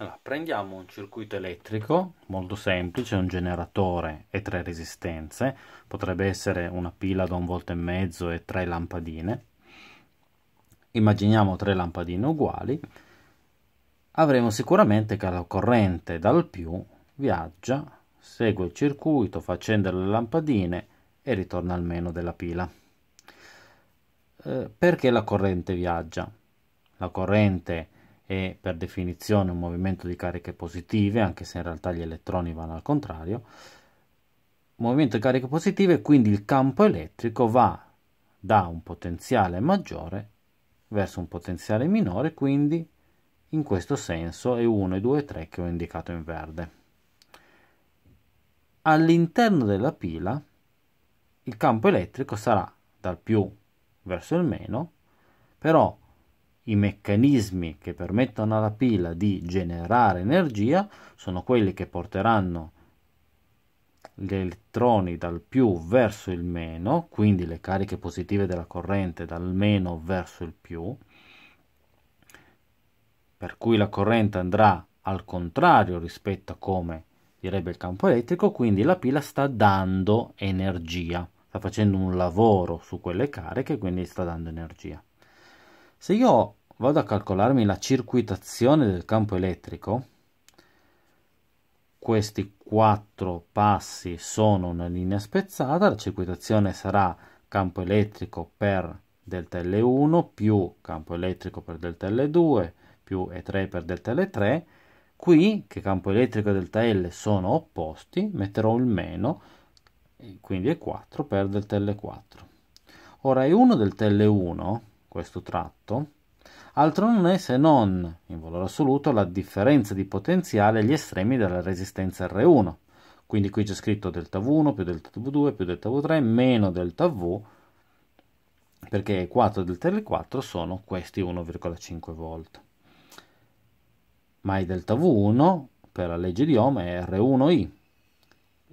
Allora, prendiamo un circuito elettrico molto semplice, un generatore e tre resistenze, potrebbe essere una pila da un volto e mezzo e tre lampadine. Immaginiamo tre lampadine uguali, avremo sicuramente che la corrente dal più viaggia, segue il circuito, fa accendere le lampadine e ritorna al meno della pila. Eh, perché la corrente viaggia? La corrente viaggia è per definizione un movimento di cariche positive, anche se in realtà gli elettroni vanno al contrario, movimento di cariche positive, quindi il campo elettrico va da un potenziale maggiore verso un potenziale minore, quindi in questo senso è 1 2 3 che ho indicato in verde. All'interno della pila il campo elettrico sarà dal più verso il meno, però i meccanismi che permettono alla pila di generare energia sono quelli che porteranno gli elettroni dal più verso il meno, quindi le cariche positive della corrente dal meno verso il più, per cui la corrente andrà al contrario rispetto a come direbbe il campo elettrico, quindi la pila sta dando energia, sta facendo un lavoro su quelle cariche, quindi sta dando energia. Se io vado a calcolarmi la circuitazione del campo elettrico, questi quattro passi sono una linea spezzata, la circuitazione sarà campo elettrico per delta L1 più campo elettrico per delta L2 più E3 per delta L3. Qui, che campo elettrico e delta L sono opposti, metterò il meno, quindi E4 per delta L4. Ora E1 delta L1 questo tratto, altro non è se non, in valore assoluto, la differenza di potenziale agli estremi della resistenza R1. Quindi qui c'è scritto delta V1 più delta V2 più delta V3 meno delta V, perché 4 delta L4 sono questi 1,5 volt. Ma il delta V1 per la legge di Ohm è R1I,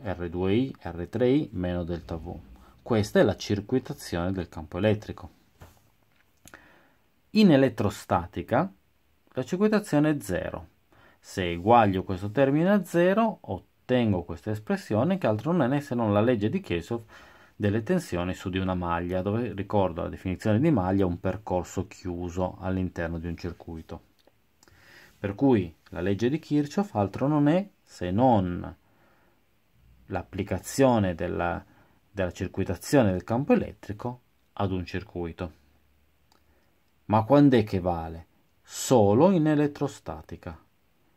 R2I, R3I meno delta V. Questa è la circuitazione del campo elettrico. In elettrostatica la circuitazione è 0. Se eguaglio questo termine a 0 ottengo questa espressione che altro non è se non la legge di Kirchhoff delle tensioni su di una maglia, dove ricordo la definizione di maglia è un percorso chiuso all'interno di un circuito. Per cui la legge di Kirchhoff altro non è se non l'applicazione della, della circuitazione del campo elettrico ad un circuito. Ma quando è che vale? Solo in elettrostatica.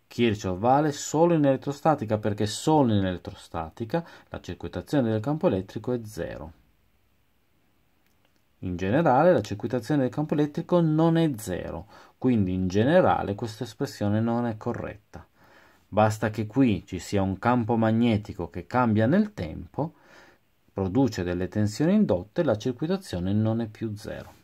Kirchhoff vale solo in elettrostatica perché solo in elettrostatica la circuitazione del campo elettrico è zero. In generale la circuitazione del campo elettrico non è zero, quindi in generale questa espressione non è corretta. Basta che qui ci sia un campo magnetico che cambia nel tempo, produce delle tensioni indotte, la circuitazione non è più zero.